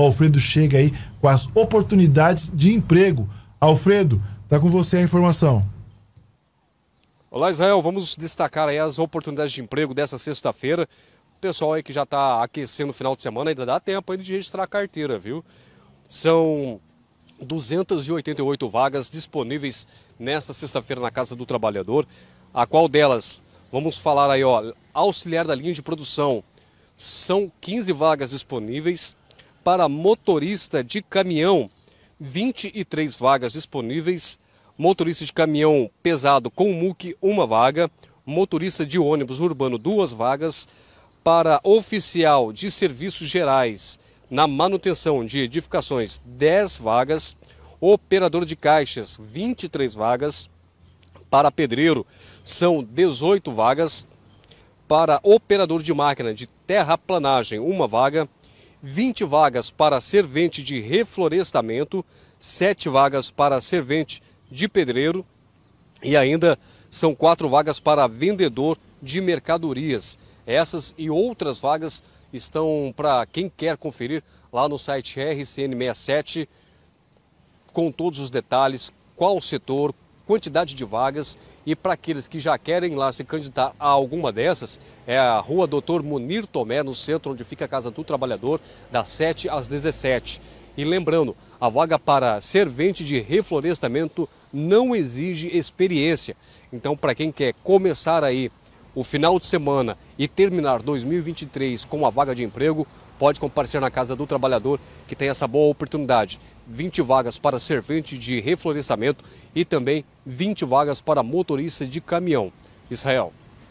o Alfredo chega aí com as oportunidades de emprego. Alfredo, tá com você a informação. Olá, Israel. Vamos destacar aí as oportunidades de emprego dessa sexta-feira. O pessoal aí que já está aquecendo o final de semana ainda dá tempo ainda de registrar a carteira, viu? São 288 vagas disponíveis nesta sexta-feira na Casa do Trabalhador. A qual delas? Vamos falar aí, ó, auxiliar da linha de produção. São 15 vagas disponíveis para motorista de caminhão. 23 vagas disponíveis. Motorista de caminhão pesado com MUC, uma vaga. Motorista de ônibus urbano, duas vagas. Para oficial de serviços gerais na manutenção de edificações, 10 vagas. Operador de caixas, 23 vagas. Para pedreiro, são 18 vagas. Para operador de máquina de terraplanagem, uma vaga. 20 vagas para servente de reflorestamento, 7 vagas para servente de pedreiro e ainda são 4 vagas para vendedor de mercadorias. Essas e outras vagas estão para quem quer conferir lá no site RCN67 com todos os detalhes, qual setor, quantidade de vagas e para aqueles que já querem lá se candidatar a alguma dessas, é a Rua Doutor Munir Tomé, no centro onde fica a Casa do Trabalhador, das 7 às 17. E lembrando, a vaga para servente de reflorestamento não exige experiência. Então, para quem quer começar aí o final de semana e terminar 2023 com uma vaga de emprego, pode comparecer na Casa do Trabalhador, que tem essa boa oportunidade. 20 vagas para servente de reflorestamento e também 20 vagas para motorista de caminhão. Israel.